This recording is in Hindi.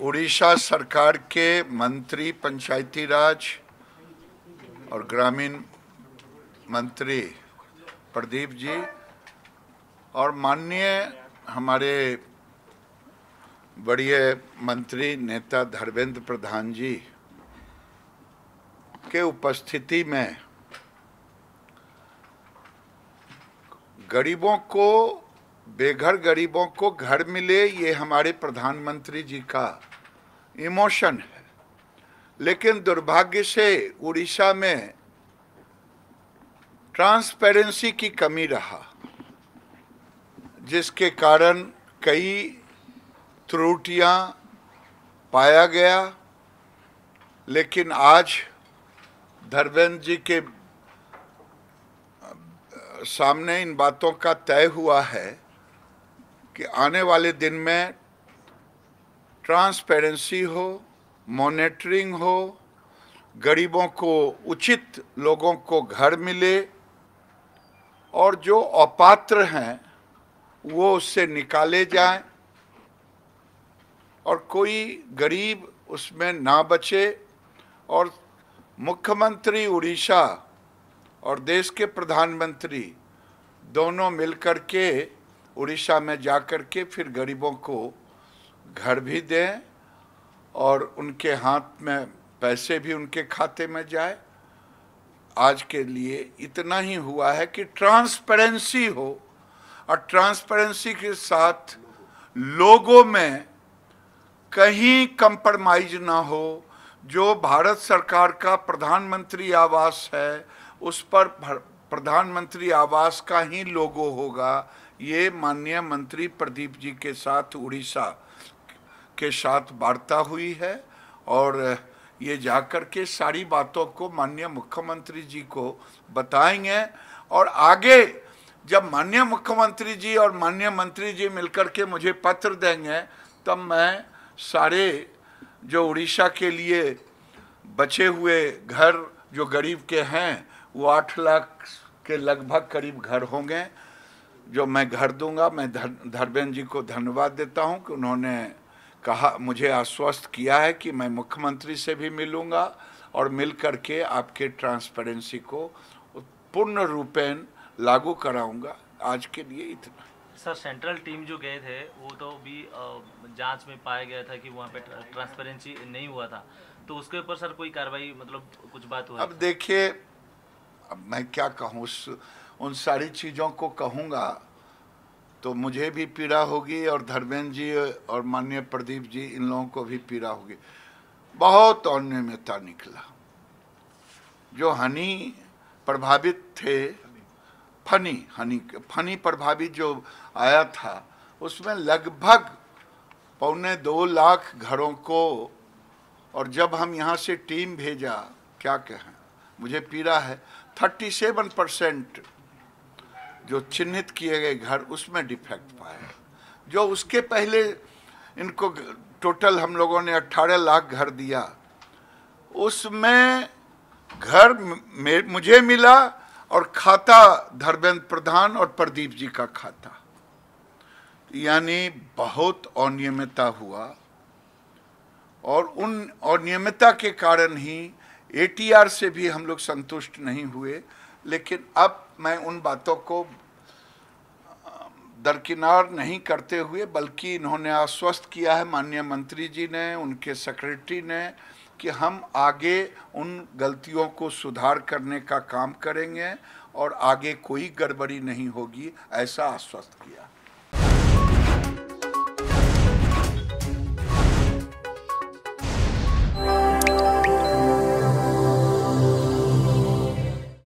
उड़ीसा सरकार के मंत्री पंचायती राज और ग्रामीण मंत्री प्रदीप जी और माननीय हमारे बड़े मंत्री नेता धर्मेंद्र प्रधान जी के उपस्थिति में गरीबों को बेघर गरीबों को घर मिले ये हमारे प्रधानमंत्री जी का इमोशन है लेकिन दुर्भाग्य से उड़ीसा में ट्रांसपेरेंसी की कमी रहा जिसके कारण कई त्रुटियां पाया गया लेकिन आज धर्मेंद्र जी के सामने इन बातों का तय हुआ है कि आने वाले दिन में ट्रांसपेरेंसी हो मॉनिटरिंग हो गरीबों को उचित लोगों को घर मिले और जो अपात्र हैं वो उससे निकाले जाएं और कोई गरीब उसमें ना बचे और मुख्यमंत्री उड़ीसा और देश के प्रधानमंत्री दोनों मिलकर के उड़ीसा में जा कर के फिर गरीबों को घर भी दें और उनके हाथ में पैसे भी उनके खाते में जाए आज के लिए इतना ही हुआ है कि ट्रांसपेरेंसी हो और ट्रांसपेरेंसी के साथ लोगों में कहीं कंप्रोमाइज ना हो जो भारत सरकार का प्रधानमंत्री आवास है उस पर प्रधानमंत्री आवास का ही लोगो होगा ये माननीय मंत्री प्रदीप जी के साथ उड़ीसा के साथ वार्ता हुई है और ये जाकर के सारी बातों को माननीय मुख्यमंत्री जी को बताएंगे और आगे जब माननीय मुख्यमंत्री जी और माननीय मंत्री जी मिलकर के मुझे पत्र देंगे तब मैं सारे जो उड़ीसा के लिए बचे हुए घर जो गरीब के हैं वो आठ लाख के लगभग करीब घर होंगे जो मैं घर दूंगा मैं धर्मेंद्र जी को धन्यवाद देता हूं कि उन्होंने कहा मुझे आश्वस्त किया है कि मैं मुख्यमंत्री से भी मिलूंगा और मिल करके आपके ट्रांसपेरेंसी को पूर्ण रूपेण लागू कराऊंगा आज के लिए इतना सर सेंट्रल टीम जो गए थे वो तो भी जांच में पाया गया था कि वहाँ पे ट्रांसपेरेंसी नहीं हुआ था तो उसके ऊपर सर कोई कार्रवाई मतलब कुछ बात हुआ अब देखिए अब मैं क्या कहूँ उन सारी चीज़ों को कहूँगा तो मुझे भी पीड़ा होगी और धर्मेंद्र जी और माननीय प्रदीप जी इन लोगों को भी पीड़ा होगी बहुत अनियमितता निकला जो हनी प्रभावित थे फनी हनी फनी प्रभावित जो आया था उसमें लगभग पौने दो लाख घरों को और जब हम यहाँ से टीम भेजा क्या कहें मुझे पीड़ा है थर्टी सेवन परसेंट जो चिन्हित किए गए घर उसमें डिफेक्ट पाए जो उसके पहले इनको टोटल हम लोगों ने 18 लाख घर दिया उसमें घर मुझे मिला और खाता धर्मेंद्र प्रधान और प्रदीप जी का खाता यानी बहुत अनियमितता हुआ और उन अनियमितता के कारण ही एटीआर से भी हम लोग संतुष्ट नहीं हुए लेकिन अब मैं उन बातों को दरकिनार नहीं करते हुए बल्कि इन्होंने आश्वस्त किया है माननीय मंत्री जी ने उनके सेक्रेटरी ने कि हम आगे उन गलतियों को सुधार करने का काम करेंगे और आगे कोई गड़बड़ी नहीं होगी ऐसा आश्वस्त किया